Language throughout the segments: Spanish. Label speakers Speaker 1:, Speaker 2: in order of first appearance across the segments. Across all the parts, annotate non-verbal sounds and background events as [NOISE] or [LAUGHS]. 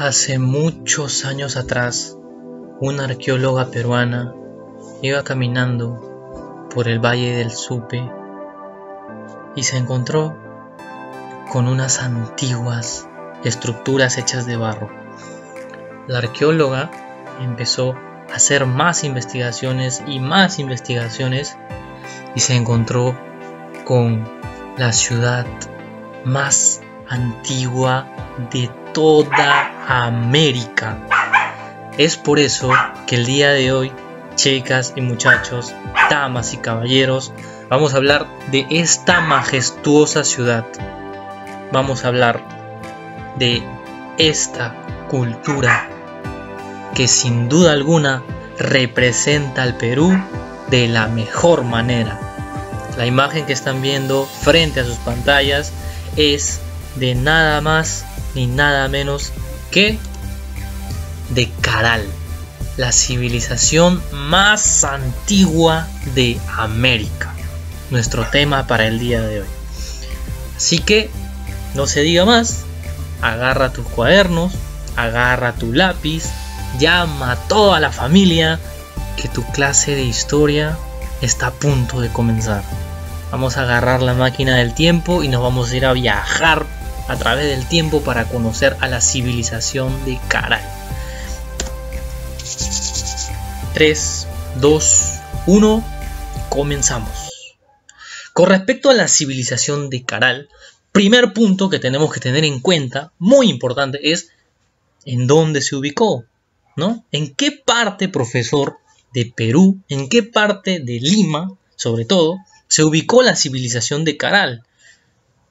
Speaker 1: Hace muchos años atrás, una arqueóloga peruana iba caminando por el valle del Supe y se encontró con unas antiguas estructuras hechas de barro. La arqueóloga empezó a hacer más investigaciones y más investigaciones y se encontró con la ciudad más antigua de toda América. Es por eso que el día de hoy, chicas y muchachos, damas y caballeros, vamos a hablar de esta majestuosa ciudad. Vamos a hablar de esta cultura que sin duda alguna representa al Perú de la mejor manera. La imagen que están viendo frente a sus pantallas es de nada más ni nada menos qué? De Caral, la civilización más antigua de América. Nuestro tema para el día de hoy. Así que, no se diga más, agarra tus cuadernos, agarra tu lápiz, llama a toda la familia que tu clase de historia está a punto de comenzar. Vamos a agarrar la máquina del tiempo y nos vamos a ir a viajar a través del tiempo para conocer a la civilización de Caral. 3, 2, 1, comenzamos. Con respecto a la civilización de Caral, primer punto que tenemos que tener en cuenta, muy importante, es en dónde se ubicó, ¿no? ¿En qué parte, profesor, de Perú, en qué parte de Lima, sobre todo, se ubicó la civilización de Caral?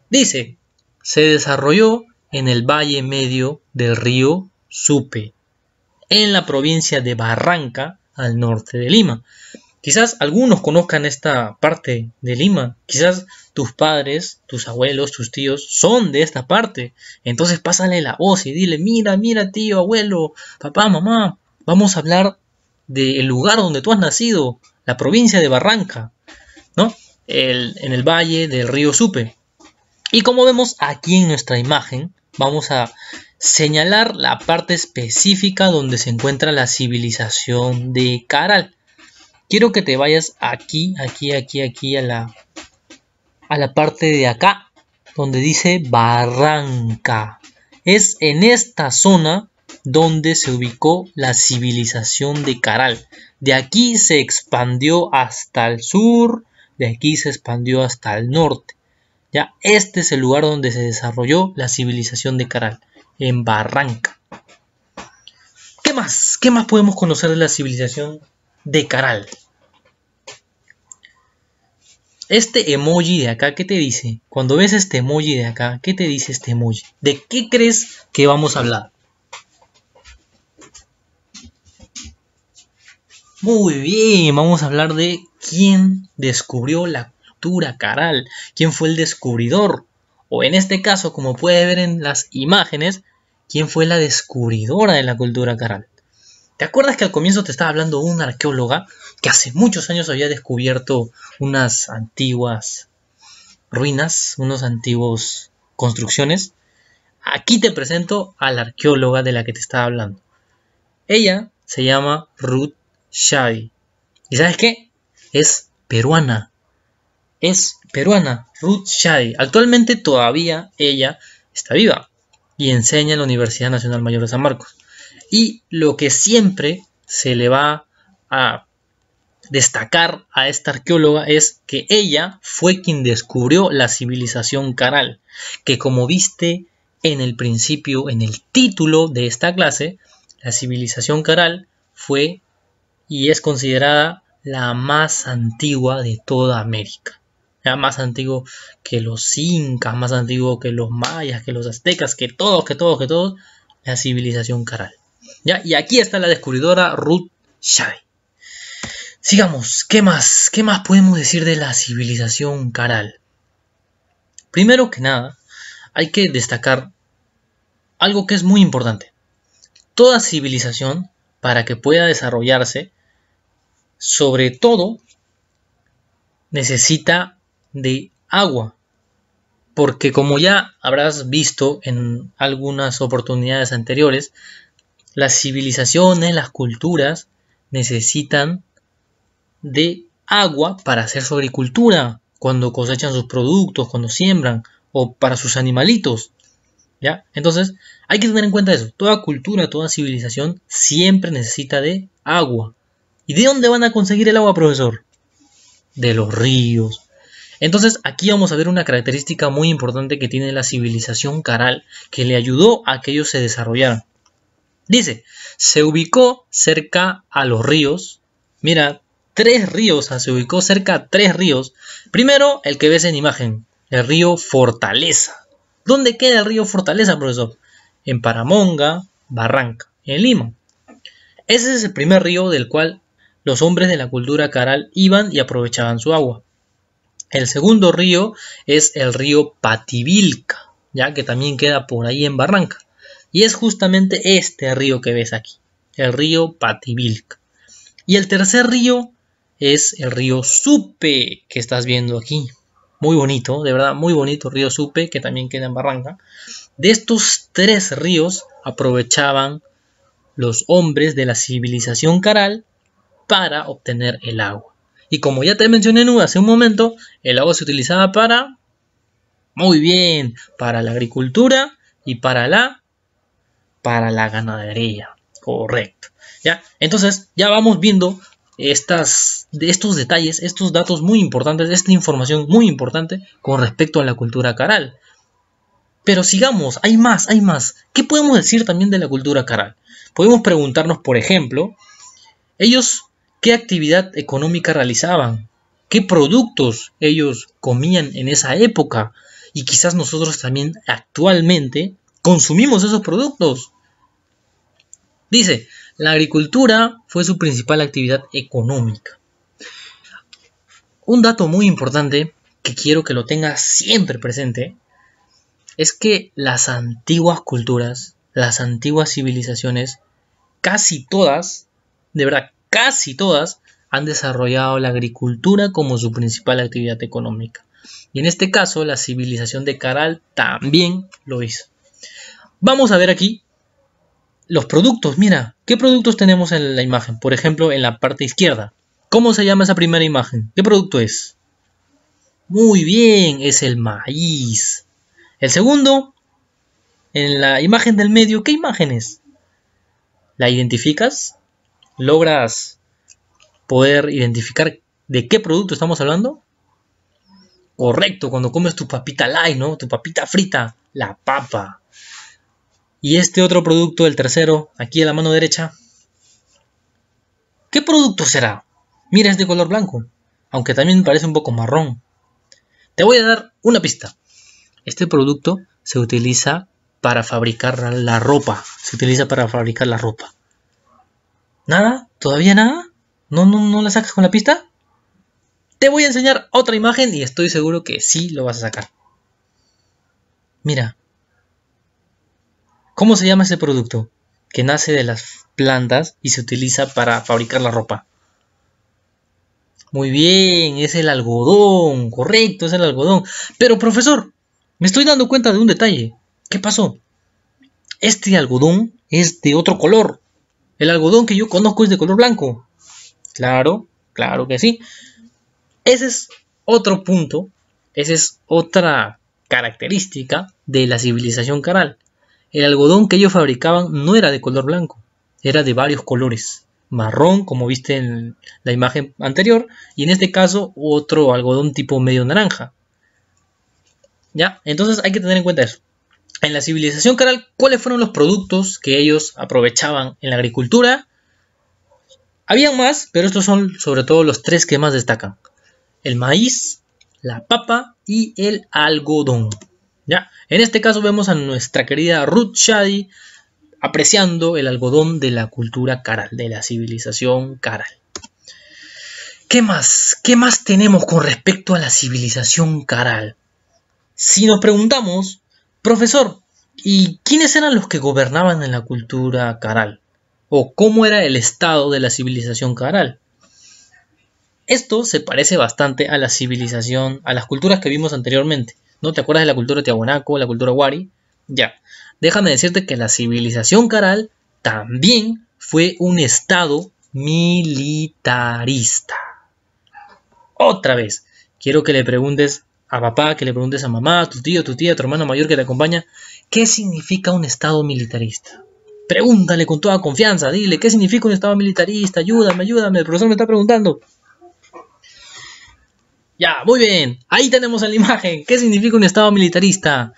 Speaker 1: Dice, se desarrolló en el valle medio del río Supe, en la provincia de Barranca, al norte de Lima. Quizás algunos conozcan esta parte de Lima, quizás tus padres, tus abuelos, tus tíos son de esta parte. Entonces pásale la voz y dile, mira, mira tío, abuelo, papá, mamá, vamos a hablar del lugar donde tú has nacido, la provincia de Barranca, ¿no? en el valle del río Supe. Y como vemos aquí en nuestra imagen, vamos a señalar la parte específica donde se encuentra la civilización de Caral. Quiero que te vayas aquí, aquí, aquí, aquí a la, a la parte de acá, donde dice Barranca. Es en esta zona donde se ubicó la civilización de Caral. De aquí se expandió hasta el sur, de aquí se expandió hasta el norte. Ya, este es el lugar donde se desarrolló la civilización de Caral, en Barranca. ¿Qué más? ¿Qué más podemos conocer de la civilización de Caral? Este emoji de acá, ¿qué te dice? Cuando ves este emoji de acá, ¿qué te dice este emoji? ¿De qué crees que vamos a hablar? Muy bien, vamos a hablar de quién descubrió la caral, quién fue el descubridor, o en este caso, como puede ver en las imágenes, quién fue la descubridora de la cultura caral. ¿Te acuerdas que al comienzo te estaba hablando una arqueóloga que hace muchos años había descubierto unas antiguas ruinas, unas antiguas construcciones? Aquí te presento a la arqueóloga de la que te estaba hablando. Ella se llama Ruth Shadi. ¿Y sabes qué? Es peruana es peruana, Ruth Shadi. Actualmente todavía ella está viva y enseña en la Universidad Nacional Mayor de San Marcos. Y lo que siempre se le va a destacar a esta arqueóloga es que ella fue quien descubrió la civilización caral, que como viste en el principio, en el título de esta clase, la civilización caral fue y es considerada la más antigua de toda América ya más antiguo que los incas, más antiguo que los mayas, que los aztecas, que todos, que todos, que todos, la civilización caral. ¿ya? Y aquí está la descubridora Ruth Shave. Sigamos, ¿qué más? ¿Qué más podemos decir de la civilización caral? Primero que nada, hay que destacar algo que es muy importante. Toda civilización, para que pueda desarrollarse, sobre todo necesita de agua. Porque como ya habrás visto en algunas oportunidades anteriores, las civilizaciones, las culturas necesitan de agua para hacer su agricultura, cuando cosechan sus productos, cuando siembran o para sus animalitos. ¿Ya? Entonces, hay que tener en cuenta eso. Toda cultura, toda civilización siempre necesita de agua. ¿Y de dónde van a conseguir el agua, profesor? De los ríos, entonces aquí vamos a ver una característica muy importante que tiene la civilización Caral que le ayudó a que ellos se desarrollaran. Dice, se ubicó cerca a los ríos. Mira, tres ríos, ah, se ubicó cerca a tres ríos. Primero, el que ves en imagen, el río Fortaleza. ¿Dónde queda el río Fortaleza, profesor? En Paramonga, Barranca, en Lima. Ese es el primer río del cual los hombres de la cultura caral iban y aprovechaban su agua. El segundo río es el río Pativilca, ya que también queda por ahí en Barranca. Y es justamente este río que ves aquí, el río Pativilca. Y el tercer río es el río Supe que estás viendo aquí. Muy bonito, de verdad, muy bonito río Supe que también queda en Barranca. De estos tres ríos aprovechaban los hombres de la civilización caral para obtener el agua. Y como ya te mencioné hace un momento, el agua se utilizaba para... Muy bien, para la agricultura y para la... para la ganadería. Correcto. ¿Ya? Entonces, ya vamos viendo estos detalles, estos datos muy importantes, esta información muy importante con respecto a la cultura caral. Pero sigamos, hay más, hay más. ¿Qué podemos decir también de la cultura caral? Podemos preguntarnos, por ejemplo, ellos qué actividad económica realizaban, qué productos ellos comían en esa época y quizás nosotros también actualmente consumimos esos productos. Dice, la agricultura fue su principal actividad económica. Un dato muy importante que quiero que lo tengas siempre presente es que las antiguas culturas, las antiguas civilizaciones, casi todas, de verdad, casi todas, han desarrollado la agricultura como su principal actividad económica. Y en este caso, la civilización de Caral también lo hizo. Vamos a ver aquí los productos. Mira, ¿qué productos tenemos en la imagen? Por ejemplo, en la parte izquierda. ¿Cómo se llama esa primera imagen? ¿Qué producto es? Muy bien, es el maíz. El segundo, en la imagen del medio, ¿qué imagen es? ¿La identificas? ¿Logras poder identificar de qué producto estamos hablando? Correcto, cuando comes tu papita light, ¿no? Tu papita frita, la papa. Y este otro producto, el tercero, aquí a la mano derecha. ¿Qué producto será? Mira, es de color blanco, aunque también parece un poco marrón. Te voy a dar una pista. Este producto se utiliza para fabricar la ropa. Se utiliza para fabricar la ropa. ¿Nada? ¿Todavía nada? ¿No, no, no la sacas con la pista? Te voy a enseñar otra imagen y estoy seguro que sí lo vas a sacar. Mira. ¿Cómo se llama ese producto? Que nace de las plantas y se utiliza para fabricar la ropa. Muy bien, es el algodón, correcto, es el algodón. Pero profesor, me estoy dando cuenta de un detalle. ¿Qué pasó? Este algodón es de otro color. El algodón que yo conozco es de color blanco. Claro, claro que sí. Ese es otro punto, esa es otra característica de la civilización caral. El algodón que ellos fabricaban no era de color blanco, era de varios colores. Marrón, como viste en la imagen anterior, y en este caso otro algodón tipo medio naranja. ¿Ya? Entonces hay que tener en cuenta eso en la civilización caral, ¿cuáles fueron los productos que ellos aprovechaban en la agricultura? Habían más, pero estos son sobre todo los tres que más destacan. El maíz, la papa y el algodón. ¿ya? En este caso vemos a nuestra querida Ruth Shadi apreciando el algodón de la cultura caral, de la civilización caral. ¿Qué más? ¿Qué más tenemos con respecto a la civilización caral? Si nos preguntamos Profesor, ¿y quiénes eran los que gobernaban en la cultura caral? ¿O cómo era el estado de la civilización caral? Esto se parece bastante a la civilización, a las culturas que vimos anteriormente. ¿No te acuerdas de la cultura Tiahuanaco, la cultura Wari? Ya, déjame decirte que la civilización caral también fue un estado militarista. Otra vez, quiero que le preguntes a papá, que le preguntes a mamá, a tu tío, tu tía, a tu hermano mayor que te acompaña, ¿qué significa un Estado militarista? Pregúntale con toda confianza, dile, ¿qué significa un Estado militarista? Ayúdame, ayúdame, el profesor me está preguntando. Ya, muy bien, ahí tenemos la imagen, ¿qué significa un Estado militarista?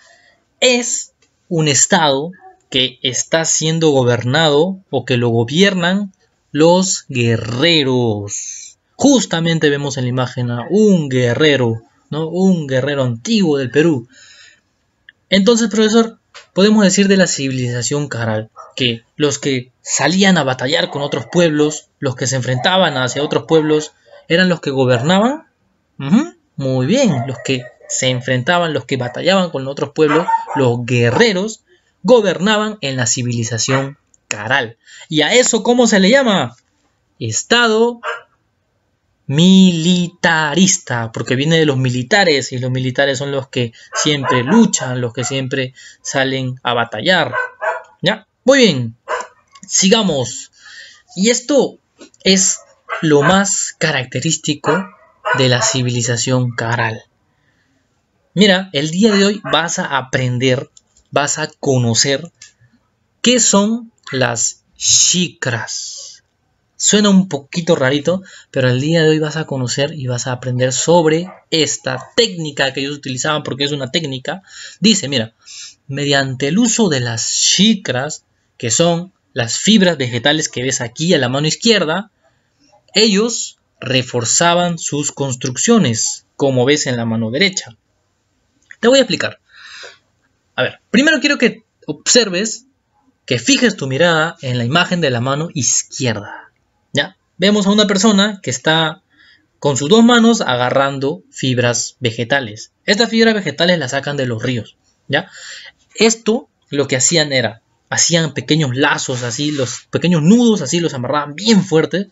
Speaker 1: Es un Estado que está siendo gobernado o que lo gobiernan los guerreros. Justamente vemos en la imagen a un guerrero un guerrero antiguo del Perú. Entonces, profesor, podemos decir de la civilización Caral que los que salían a batallar con otros pueblos, los que se enfrentaban hacia otros pueblos, eran los que gobernaban. Muy bien, los que se enfrentaban, los que batallaban con otros pueblos, los guerreros, gobernaban en la civilización Caral. ¿Y a eso cómo se le llama? Estado militarista, porque viene de los militares y los militares son los que siempre luchan, los que siempre salen a batallar. ¿Ya? Muy bien, sigamos. Y esto es lo más característico de la civilización caral. Mira, el día de hoy vas a aprender, vas a conocer qué son las shikras. Suena un poquito rarito, pero el día de hoy vas a conocer y vas a aprender sobre esta técnica que ellos utilizaban, porque es una técnica. Dice, mira, mediante el uso de las chicras, que son las fibras vegetales que ves aquí a la mano izquierda, ellos reforzaban sus construcciones, como ves en la mano derecha. Te voy a explicar. A ver, primero quiero que observes, que fijes tu mirada en la imagen de la mano izquierda. ¿Ya? Vemos a una persona que está con sus dos manos agarrando fibras vegetales. Estas fibras vegetales las sacan de los ríos, ¿ya? Esto lo que hacían era, hacían pequeños lazos así, los pequeños nudos así, los amarraban bien fuerte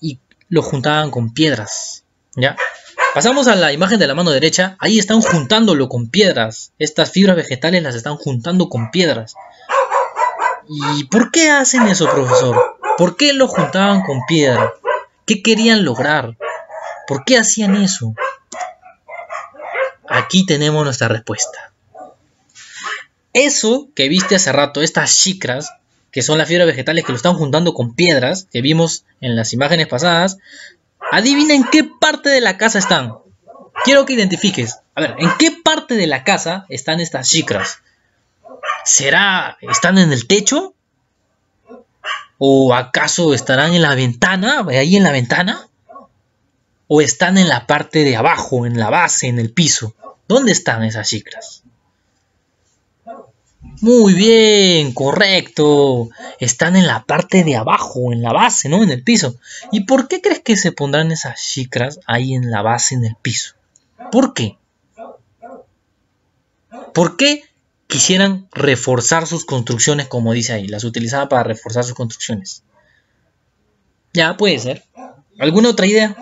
Speaker 1: y los juntaban con piedras, ¿ya? Pasamos a la imagen de la mano derecha, ahí están juntándolo con piedras. Estas fibras vegetales las están juntando con piedras. ¿Y por qué hacen eso, profesor? ¿Por qué lo juntaban con piedra? ¿Qué querían lograr? ¿Por qué hacían eso? Aquí tenemos nuestra respuesta. Eso que viste hace rato, estas chicras, que son las fibras vegetales que lo están juntando con piedras, que vimos en las imágenes pasadas, adivina en qué parte de la casa están. Quiero que identifiques. A ver, ¿en qué parte de la casa están estas chicras? ¿Será? ¿Están en el techo? ¿O acaso estarán en la ventana? ¿Ahí en la ventana? ¿O están en la parte de abajo, en la base, en el piso? ¿Dónde están esas chicas? Muy bien, correcto. Están en la parte de abajo, en la base, ¿no? En el piso. ¿Y por qué crees que se pondrán esas chicas ahí en la base, en el piso? ¿Por qué? ¿Por qué quisieran reforzar sus construcciones, como dice ahí, las utilizaba para reforzar sus construcciones. Ya, puede ser. ¿Alguna otra idea?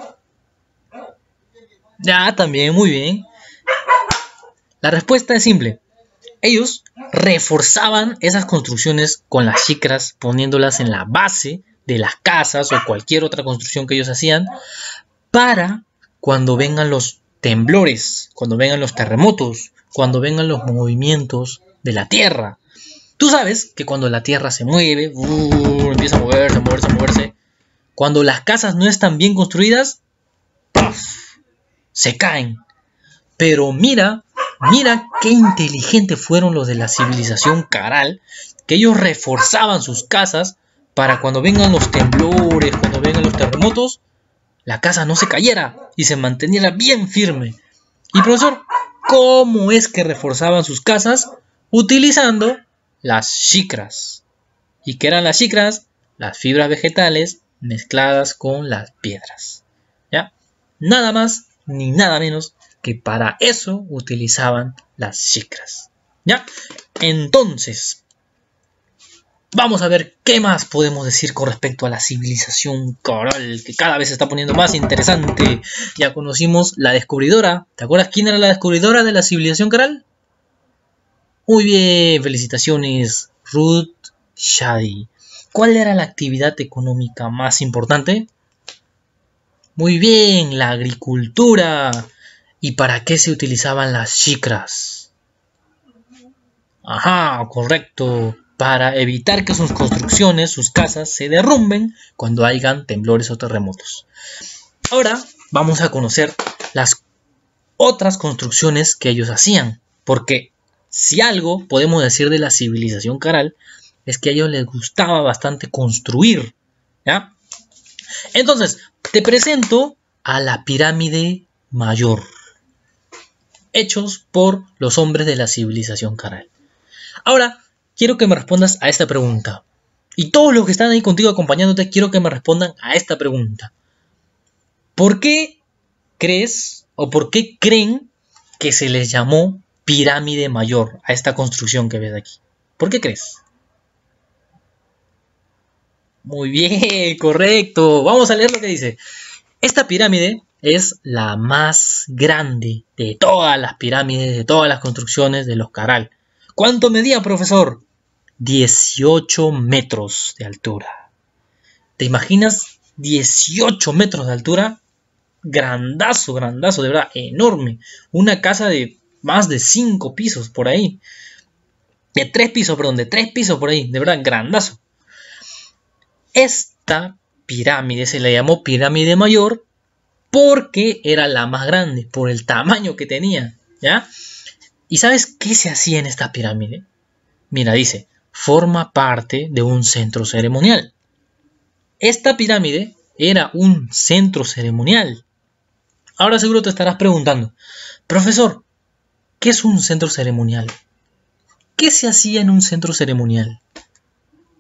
Speaker 1: Ya, también, muy bien. La respuesta es simple. Ellos reforzaban esas construcciones con las chicras, poniéndolas en la base de las casas o cualquier otra construcción que ellos hacían, para cuando vengan los temblores, cuando vengan los terremotos, cuando vengan los movimientos de la Tierra. Tú sabes que cuando la Tierra se mueve, uh, empieza a moverse, a moverse, moverse. Cuando las casas no están bien construidas, se caen. Pero mira, mira qué inteligentes fueron los de la civilización Caral, que ellos reforzaban sus casas para cuando vengan los temblores, cuando vengan los terremotos, la casa no se cayera y se manteniera bien firme. Y profesor, cómo es que reforzaban sus casas utilizando las chicras. ¿Y qué eran las chicras? Las fibras vegetales mezcladas con las piedras. ¿Ya? Nada más ni nada menos que para eso utilizaban las chicras. ¿Ya? Entonces, Vamos a ver qué más podemos decir con respecto a la civilización coral, que cada vez se está poniendo más interesante. Ya conocimos la descubridora. ¿Te acuerdas quién era la descubridora de la civilización coral? Muy bien, felicitaciones, Ruth Shadi. ¿Cuál era la actividad económica más importante? Muy bien, la agricultura. ¿Y para qué se utilizaban las chicras? Ajá, correcto para evitar que sus construcciones, sus casas, se derrumben cuando hayan temblores o terremotos. Ahora vamos a conocer las otras construcciones que ellos hacían, porque si algo podemos decir de la civilización caral es que a ellos les gustaba bastante construir, Entonces, te presento a la pirámide mayor, hechos por los hombres de la civilización caral. Ahora, quiero que me respondas a esta pregunta. Y todos los que están ahí contigo acompañándote, quiero que me respondan a esta pregunta. ¿Por qué crees o por qué creen que se les llamó pirámide mayor a esta construcción que ves aquí? ¿Por qué crees? Muy bien, [LAUGHS] correcto. Vamos a leer lo que dice. Esta pirámide es la más grande de todas las pirámides, de todas las construcciones de los Caral. ¿Cuánto medía, profesor? 18 metros de altura. ¿Te imaginas 18 metros de altura? Grandazo, grandazo, de verdad, enorme. Una casa de más de 5 pisos por ahí. De 3 pisos, perdón, de 3 pisos por ahí. De verdad, grandazo. Esta pirámide se la llamó pirámide mayor porque era la más grande, por el tamaño que tenía. ¿Ya? ¿Y sabes qué se hacía en esta pirámide? Mira, dice, forma parte de un centro ceremonial. Esta pirámide era un centro ceremonial. Ahora seguro te estarás preguntando, profesor, ¿qué es un centro ceremonial? ¿Qué se hacía en un centro ceremonial?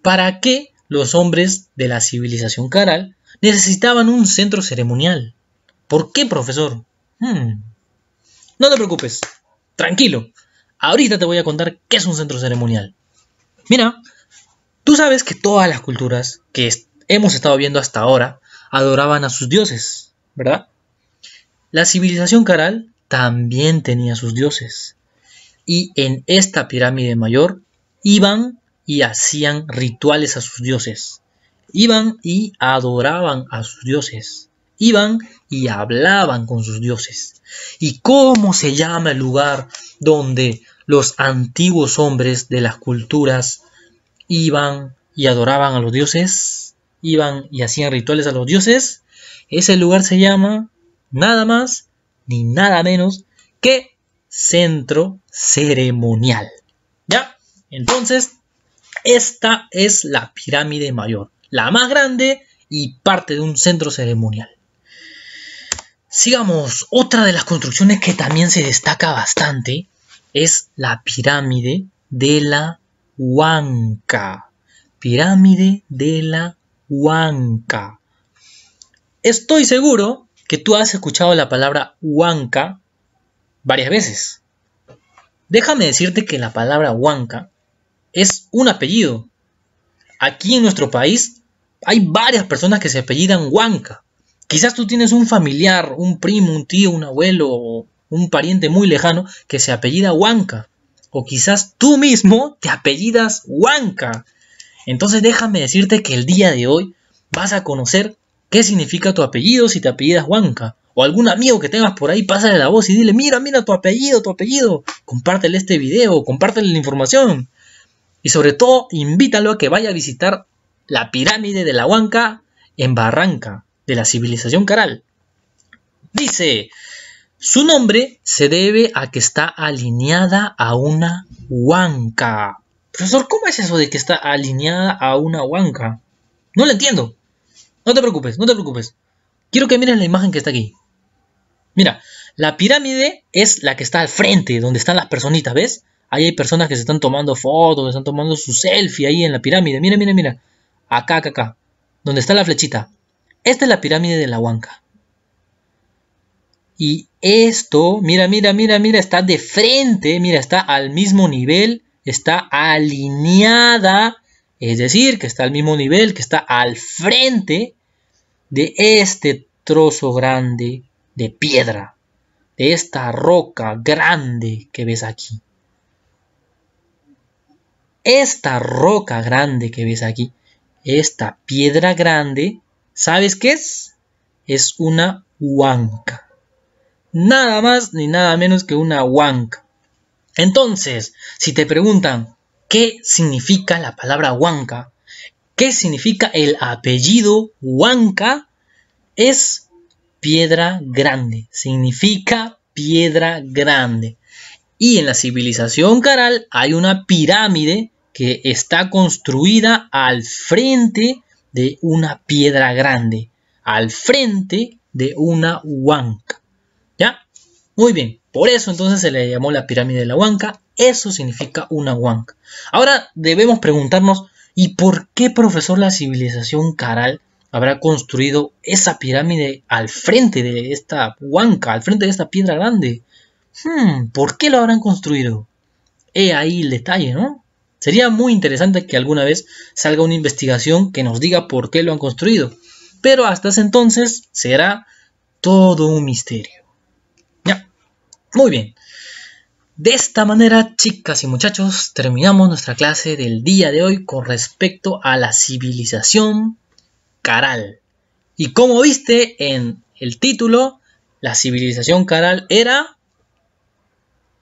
Speaker 1: ¿Para qué los hombres de la civilización caral necesitaban un centro ceremonial? ¿Por qué, profesor? Hmm. No te preocupes, tranquilo. Ahorita te voy a contar qué es un centro ceremonial. Mira, tú sabes que todas las culturas que hemos estado viendo hasta ahora adoraban a sus dioses, ¿verdad? La civilización caral también tenía sus dioses. Y en esta pirámide mayor iban y hacían rituales a sus dioses. Iban y adoraban a sus dioses. Iban y hablaban con sus dioses. ¿Y cómo se llama el lugar donde los antiguos hombres de las culturas iban y adoraban a los dioses, iban y hacían rituales a los dioses, ese lugar se llama nada más ni nada menos que centro ceremonial. ¿Ya? Entonces, esta es la pirámide mayor, la más grande y parte de un centro ceremonial. Sigamos, otra de las construcciones que también se destaca bastante es la pirámide de la Huanca. Pirámide de la Huanca. Estoy seguro que tú has escuchado la palabra Huanca varias veces. Déjame decirte que la palabra Huanca es un apellido. Aquí en nuestro país hay varias personas que se apellidan Huanca. Quizás tú tienes un familiar, un primo, un tío, un abuelo un pariente muy lejano que se apellida Huanca. O quizás tú mismo te apellidas Huanca. Entonces déjame decirte que el día de hoy vas a conocer qué significa tu apellido si te apellidas Huanca. O algún amigo que tengas por ahí, pásale la voz y dile, mira, mira tu apellido, tu apellido. Compártele este video, compártele la información. Y sobre todo, invítalo a que vaya a visitar la pirámide de la Huanca en Barranca, de la civilización Caral. Dice, su nombre se debe a que está alineada a una huanca. Profesor, ¿cómo es eso de que está alineada a una huanca? No lo entiendo. No te preocupes, no te preocupes. Quiero que miren la imagen que está aquí. Mira, la pirámide es la que está al frente, donde están las personitas, ¿ves? Ahí hay personas que se están tomando fotos, están tomando su selfie ahí en la pirámide. Mira, mira, mira. Acá, acá, acá. Donde está la flechita. Esta es la pirámide de la huanca. Y esto, mira, mira, mira, mira, está de frente, mira, está al mismo nivel, está alineada, es decir, que está al mismo nivel, que está al frente de este trozo grande de piedra, de esta roca grande que ves aquí. Esta roca grande que ves aquí, esta piedra grande, ¿sabes qué es? Es una huanca. Nada más ni nada menos que una huanca. Entonces, si te preguntan qué significa la palabra huanca, qué significa el apellido huanca, es piedra grande, significa piedra grande. Y en la civilización caral hay una pirámide que está construida al frente de una piedra grande, al frente de una huanca. ¿Ya? Muy bien, por eso entonces se le llamó la pirámide de la Huanca. Eso significa una Huanca. Ahora debemos preguntarnos, ¿y por qué, profesor, la civilización Caral habrá construido esa pirámide al frente de esta Huanca, al frente de esta piedra grande? Hmm, ¿Por qué lo habrán construido? He ahí el detalle, ¿no? Sería muy interesante que alguna vez salga una investigación que nos diga por qué lo han construido. Pero hasta ese entonces será todo un misterio. Muy bien. De esta manera, chicas y muchachos, terminamos nuestra clase del día de hoy con respecto a la civilización Caral. Y como viste en el título, la civilización Caral era,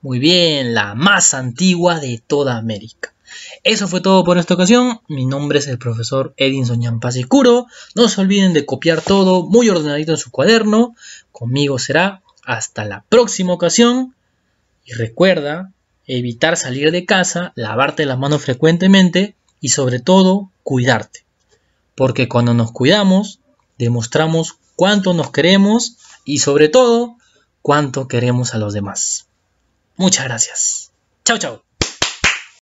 Speaker 1: muy bien, la más antigua de toda América. Eso fue todo por esta ocasión. Mi nombre es el profesor Edinson Yampas y No se olviden de copiar todo muy ordenadito en su cuaderno. Conmigo será hasta la próxima ocasión y recuerda evitar salir de casa, lavarte las manos frecuentemente y sobre todo cuidarte. Porque cuando nos cuidamos, demostramos cuánto nos queremos y sobre todo cuánto queremos a los demás. Muchas gracias. Chao, chao.